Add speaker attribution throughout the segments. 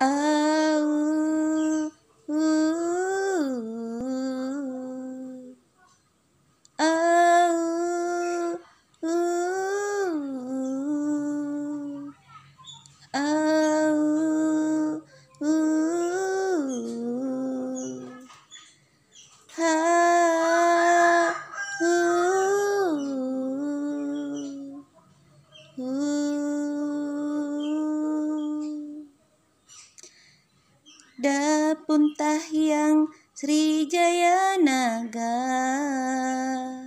Speaker 1: Uh.
Speaker 2: ada pun tahyang Sri Jayanaga, Naga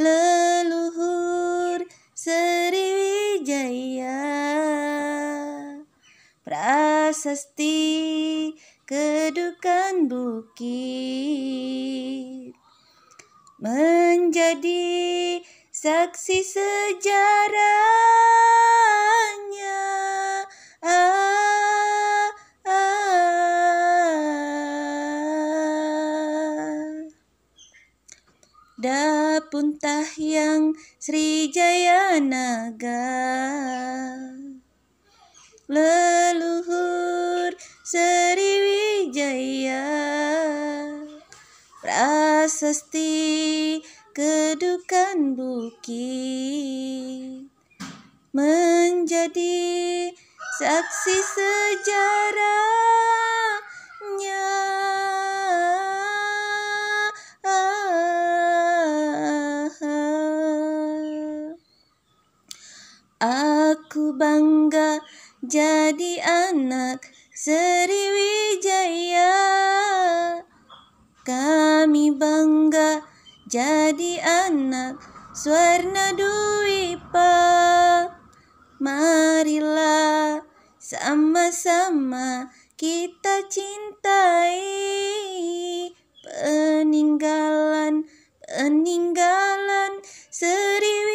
Speaker 2: leluhur Sriwijaya prasasti kedukan bukit menjadi saksi sejarah Dapuntah yang Sri Jayanaga, Leluhur Sri Wijaya Prasasti kedukan bukit Menjadi saksi sejarah bangga jadi anak Sriwijaya Kami bangga jadi anak Swarna Dwipa Marilah sama-sama kita cintai peninggalan peninggalan Sriwijaya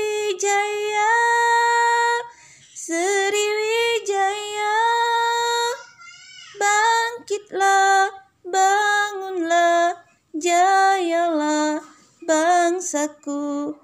Speaker 2: सकूं